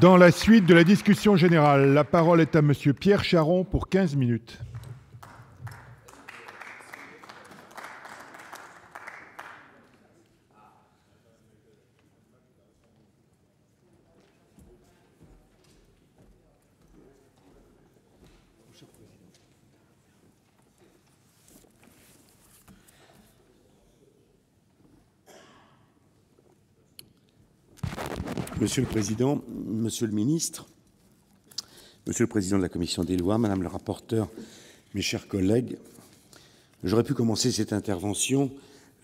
Dans la suite de la discussion générale, la parole est à Monsieur Pierre Charon pour 15 minutes. Monsieur le Président, Monsieur le Ministre, Monsieur le Président de la Commission des lois, Madame le rapporteur, mes chers collègues, j'aurais pu commencer cette intervention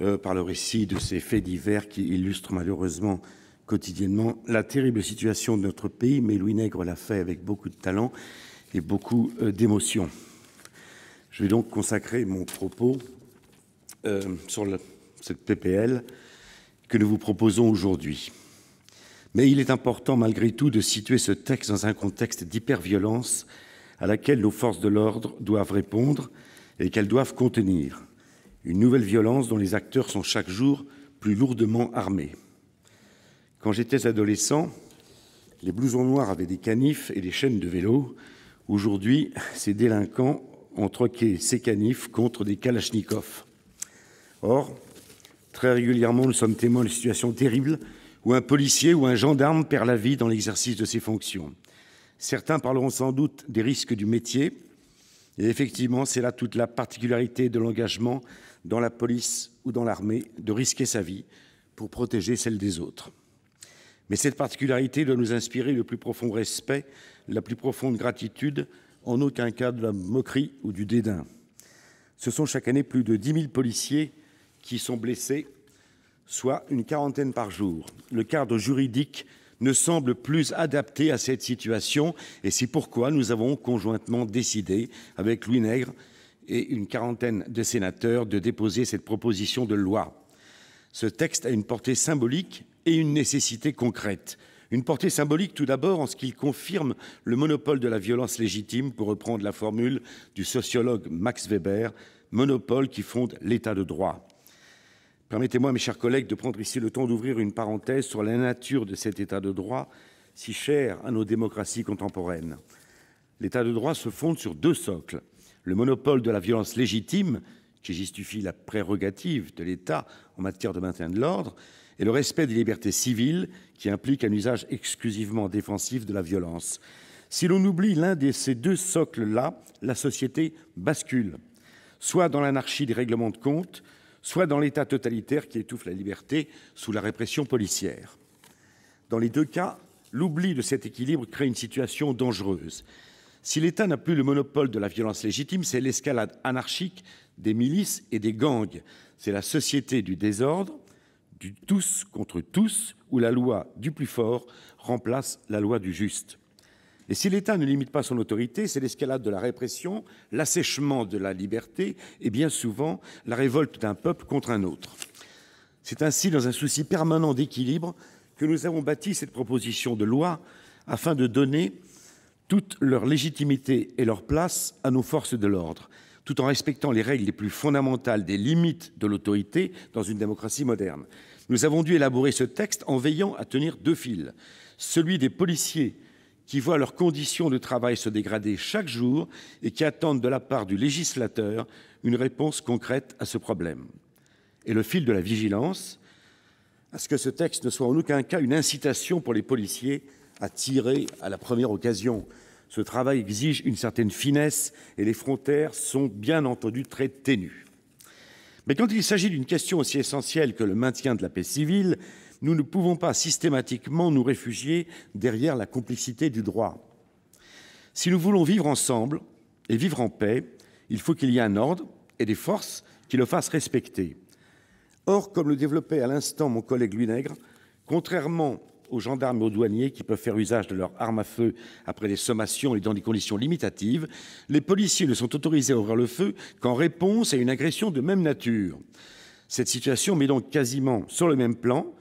euh, par le récit de ces faits divers qui illustrent malheureusement quotidiennement la terrible situation de notre pays, mais Louis Nègre l'a fait avec beaucoup de talent et beaucoup euh, d'émotion. Je vais donc consacrer mon propos euh, sur cette PPL que nous vous proposons aujourd'hui. Mais il est important malgré tout de situer ce texte dans un contexte d'hyperviolence à laquelle nos forces de l'ordre doivent répondre et qu'elles doivent contenir. Une nouvelle violence dont les acteurs sont chaque jour plus lourdement armés. Quand j'étais adolescent, les blousons noirs avaient des canifs et des chaînes de vélo. Aujourd'hui, ces délinquants ont troqué ces canifs contre des kalachnikovs. Or, très régulièrement, nous sommes témoins de situations terribles où un policier ou un gendarme perd la vie dans l'exercice de ses fonctions. Certains parleront sans doute des risques du métier. Et effectivement, c'est là toute la particularité de l'engagement dans la police ou dans l'armée, de risquer sa vie pour protéger celle des autres. Mais cette particularité doit nous inspirer le plus profond respect, la plus profonde gratitude, en aucun cas de la moquerie ou du dédain. Ce sont chaque année plus de 10 000 policiers qui sont blessés soit une quarantaine par jour. Le cadre juridique ne semble plus adapté à cette situation et c'est pourquoi nous avons conjointement décidé, avec Louis Nègre et une quarantaine de sénateurs, de déposer cette proposition de loi. Ce texte a une portée symbolique et une nécessité concrète. Une portée symbolique tout d'abord en ce qu'il confirme le monopole de la violence légitime, pour reprendre la formule du sociologue Max Weber, monopole qui fonde l'état de droit. Permettez-moi, mes chers collègues, de prendre ici le temps d'ouvrir une parenthèse sur la nature de cet État de droit, si cher à nos démocraties contemporaines. L'État de droit se fonde sur deux socles. Le monopole de la violence légitime, qui justifie la prérogative de l'État en matière de maintien de l'ordre, et le respect des libertés civiles, qui implique un usage exclusivement défensif de la violence. Si l'on oublie l'un de ces deux socles-là, la société bascule, soit dans l'anarchie des règlements de compte, soit dans l'État totalitaire qui étouffe la liberté sous la répression policière. Dans les deux cas, l'oubli de cet équilibre crée une situation dangereuse. Si l'État n'a plus le monopole de la violence légitime, c'est l'escalade anarchique des milices et des gangs. C'est la société du désordre, du tous contre tous, où la loi du plus fort remplace la loi du juste. Et si l'État ne limite pas son autorité, c'est l'escalade de la répression, l'assèchement de la liberté et bien souvent la révolte d'un peuple contre un autre. C'est ainsi dans un souci permanent d'équilibre que nous avons bâti cette proposition de loi afin de donner toute leur légitimité et leur place à nos forces de l'ordre, tout en respectant les règles les plus fondamentales des limites de l'autorité dans une démocratie moderne. Nous avons dû élaborer ce texte en veillant à tenir deux fils, celui des policiers qui voient leurs conditions de travail se dégrader chaque jour et qui attendent de la part du législateur une réponse concrète à ce problème. Et le fil de la vigilance, à ce que ce texte ne soit en aucun cas une incitation pour les policiers à tirer à la première occasion. Ce travail exige une certaine finesse et les frontières sont bien entendu très ténues. Mais quand il s'agit d'une question aussi essentielle que le maintien de la paix civile, nous ne pouvons pas systématiquement nous réfugier derrière la complicité du droit. Si nous voulons vivre ensemble et vivre en paix, il faut qu'il y ait un ordre et des forces qui le fassent respecter. Or, comme le développait à l'instant mon collègue Nègre, contrairement aux gendarmes et aux douaniers qui peuvent faire usage de leurs armes à feu après des sommations et dans des conditions limitatives, les policiers ne sont autorisés à ouvrir le feu qu'en réponse à une agression de même nature. Cette situation met donc quasiment sur le même plan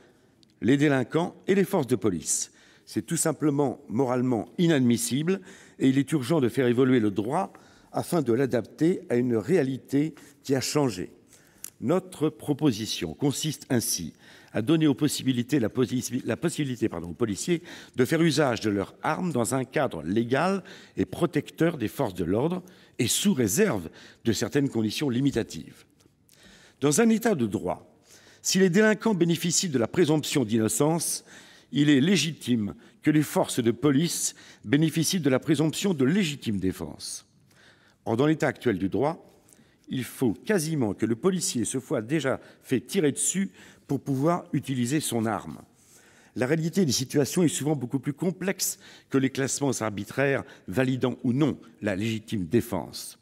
les délinquants et les forces de police. C'est tout simplement moralement inadmissible et il est urgent de faire évoluer le droit afin de l'adapter à une réalité qui a changé. Notre proposition consiste ainsi à donner aux, possibilités, la, possibilité pardon, aux policiers de faire usage de leurs armes dans un cadre légal et protecteur des forces de l'ordre et sous réserve de certaines conditions limitatives. Dans un état de droit, si les délinquants bénéficient de la présomption d'innocence, il est légitime que les forces de police bénéficient de la présomption de légitime défense. Or, dans l'état actuel du droit, il faut quasiment que le policier se soit déjà fait tirer dessus pour pouvoir utiliser son arme. La réalité des situations est souvent beaucoup plus complexe que les classements arbitraires validant ou non la légitime défense.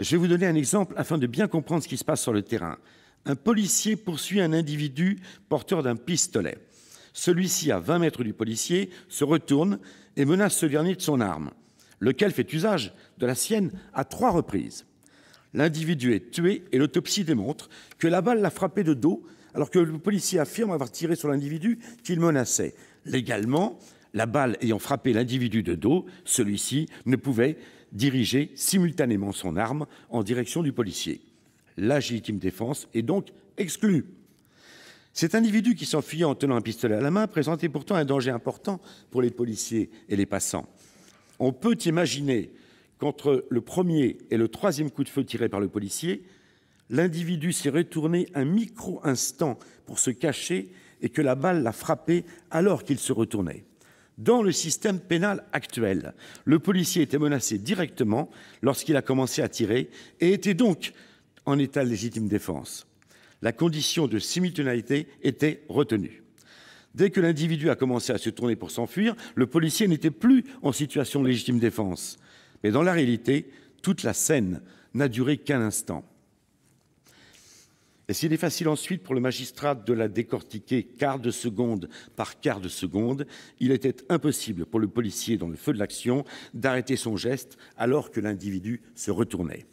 Je vais vous donner un exemple afin de bien comprendre ce qui se passe sur le terrain un policier poursuit un individu porteur d'un pistolet. Celui-ci, à 20 mètres du policier, se retourne et menace ce dernier de son arme, lequel fait usage de la sienne à trois reprises. L'individu est tué et l'autopsie démontre que la balle l'a frappé de dos alors que le policier affirme avoir tiré sur l'individu qu'il menaçait. Légalement, la balle ayant frappé l'individu de dos, celui-ci ne pouvait diriger simultanément son arme en direction du policier la légitime défense est donc exclue. Cet individu qui s'enfuyait en tenant un pistolet à la main présentait pourtant un danger important pour les policiers et les passants. On peut imaginer qu'entre le premier et le troisième coup de feu tiré par le policier, l'individu s'est retourné un micro-instant pour se cacher et que la balle l'a frappé alors qu'il se retournait. Dans le système pénal actuel, le policier était menacé directement lorsqu'il a commencé à tirer et était donc en état de légitime défense. La condition de simultanéité était retenue. Dès que l'individu a commencé à se tourner pour s'enfuir, le policier n'était plus en situation de légitime défense. Mais dans la réalité, toute la scène n'a duré qu'un instant. Et s'il est facile ensuite pour le magistrat de la décortiquer quart de seconde par quart de seconde, il était impossible pour le policier, dans le feu de l'action, d'arrêter son geste alors que l'individu se retournait.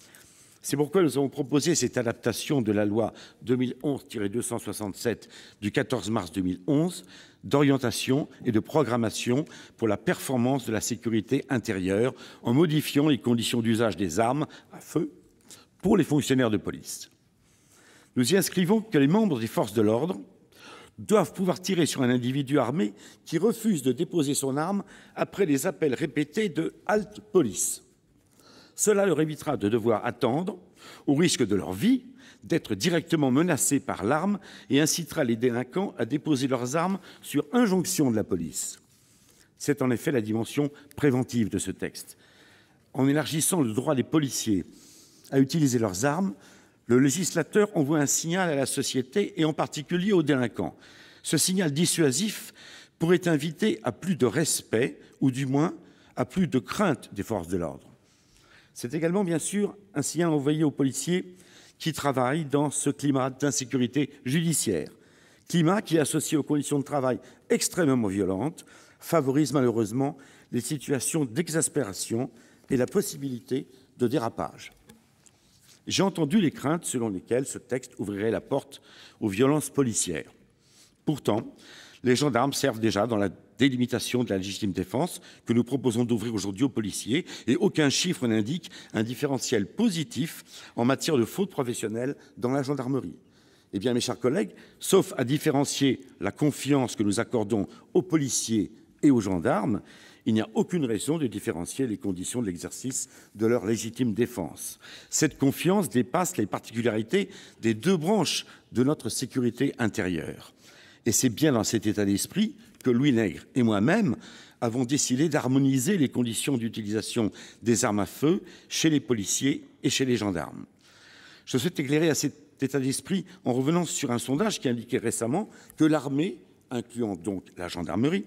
C'est pourquoi nous avons proposé cette adaptation de la loi 2011-267 du 14 mars 2011 d'orientation et de programmation pour la performance de la sécurité intérieure en modifiant les conditions d'usage des armes à feu pour les fonctionnaires de police. Nous y inscrivons que les membres des forces de l'ordre doivent pouvoir tirer sur un individu armé qui refuse de déposer son arme après les appels répétés de « halte police ». Cela leur évitera de devoir attendre, au risque de leur vie, d'être directement menacés par l'arme et incitera les délinquants à déposer leurs armes sur injonction de la police. C'est en effet la dimension préventive de ce texte. En élargissant le droit des policiers à utiliser leurs armes, le législateur envoie un signal à la société et en particulier aux délinquants. Ce signal dissuasif pourrait inviter à plus de respect ou du moins à plus de crainte des forces de l'ordre. C'est également, bien sûr, un signal envoyé aux policiers qui travaillent dans ce climat d'insécurité judiciaire. Climat qui, associé aux conditions de travail extrêmement violentes, favorise malheureusement les situations d'exaspération et la possibilité de dérapage. J'ai entendu les craintes selon lesquelles ce texte ouvrirait la porte aux violences policières. Pourtant, les gendarmes servent déjà dans la délimitation de la légitime défense que nous proposons d'ouvrir aujourd'hui aux policiers et aucun chiffre n'indique un différentiel positif en matière de faute professionnelle dans la gendarmerie. Eh bien, mes chers collègues, sauf à différencier la confiance que nous accordons aux policiers et aux gendarmes, il n'y a aucune raison de différencier les conditions de l'exercice de leur légitime défense. Cette confiance dépasse les particularités des deux branches de notre sécurité intérieure. Et c'est bien dans cet état d'esprit que Louis Nègre et moi-même avons décidé d'harmoniser les conditions d'utilisation des armes à feu chez les policiers et chez les gendarmes. Je souhaite éclairer à cet état d'esprit en revenant sur un sondage qui indiquait récemment que l'armée, incluant donc la gendarmerie,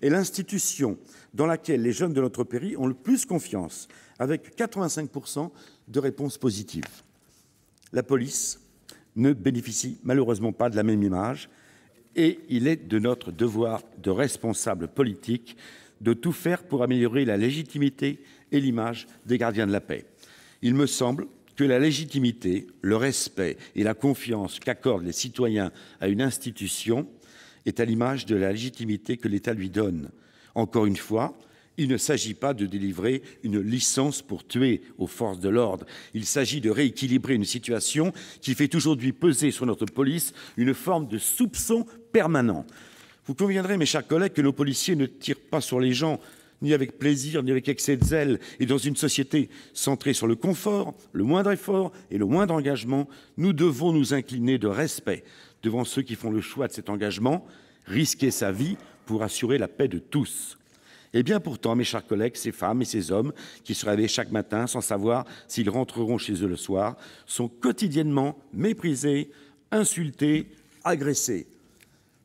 est l'institution dans laquelle les jeunes de notre pays ont le plus confiance, avec 85% de réponses positives. La police ne bénéficie malheureusement pas de la même image, et il est de notre devoir de responsables politiques de tout faire pour améliorer la légitimité et l'image des gardiens de la paix. Il me semble que la légitimité, le respect et la confiance qu'accordent les citoyens à une institution est à l'image de la légitimité que l'État lui donne. Encore une fois, il ne s'agit pas de délivrer une licence pour tuer aux forces de l'ordre. Il s'agit de rééquilibrer une situation qui fait aujourd'hui peser sur notre police une forme de soupçon permanent. Vous conviendrez, mes chers collègues, que nos policiers ne tirent pas sur les gens ni avec plaisir, ni avec excès de zèle. Et dans une société centrée sur le confort, le moindre effort et le moindre engagement, nous devons nous incliner de respect devant ceux qui font le choix de cet engagement, risquer sa vie pour assurer la paix de tous. Et eh bien pourtant, mes chers collègues, ces femmes et ces hommes qui se réveillent chaque matin sans savoir s'ils rentreront chez eux le soir sont quotidiennement méprisés, insultés, agressés.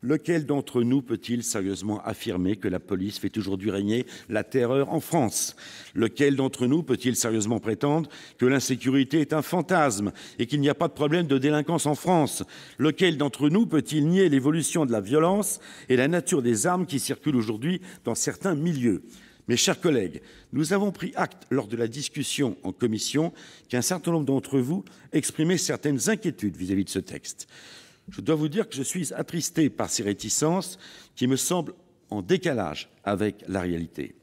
Lequel d'entre nous peut-il sérieusement affirmer que la police fait aujourd'hui régner la terreur en France Lequel d'entre nous peut-il sérieusement prétendre que l'insécurité est un fantasme et qu'il n'y a pas de problème de délinquance en France Lequel d'entre nous peut-il nier l'évolution de la violence et la nature des armes qui circulent aujourd'hui dans certains milieux mes chers collègues, nous avons pris acte lors de la discussion en commission qu'un certain nombre d'entre vous exprimaient certaines inquiétudes vis-à-vis -vis de ce texte. Je dois vous dire que je suis attristé par ces réticences qui me semblent en décalage avec la réalité.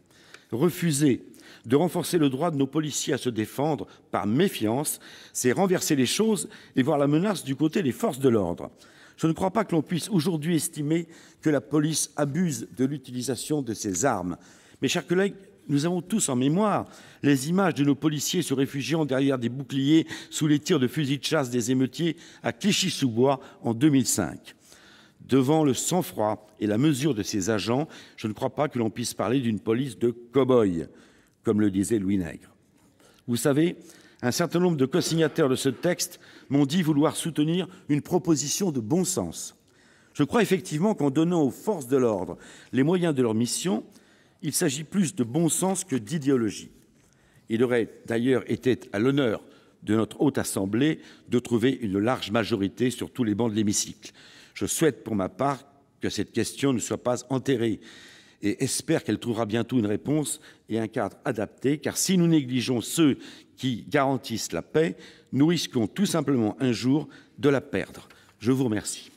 Refuser de renforcer le droit de nos policiers à se défendre par méfiance, c'est renverser les choses et voir la menace du côté des forces de l'ordre. Je ne crois pas que l'on puisse aujourd'hui estimer que la police abuse de l'utilisation de ses armes. Mes chers collègues, nous avons tous en mémoire les images de nos policiers se réfugiant derrière des boucliers sous les tirs de fusils de chasse des émeutiers à Clichy-sous-Bois en 2005. Devant le sang-froid et la mesure de ces agents, je ne crois pas que l'on puisse parler d'une police de cow-boy, comme le disait Louis Nègre. Vous savez, un certain nombre de co-signataires de ce texte m'ont dit vouloir soutenir une proposition de bon sens. Je crois effectivement qu'en donnant aux forces de l'ordre les moyens de leur mission, il s'agit plus de bon sens que d'idéologie. Il aurait d'ailleurs été à l'honneur de notre Haute Assemblée de trouver une large majorité sur tous les bancs de l'hémicycle. Je souhaite pour ma part que cette question ne soit pas enterrée et espère qu'elle trouvera bientôt une réponse et un cadre adapté, car si nous négligeons ceux qui garantissent la paix, nous risquons tout simplement un jour de la perdre. Je vous remercie.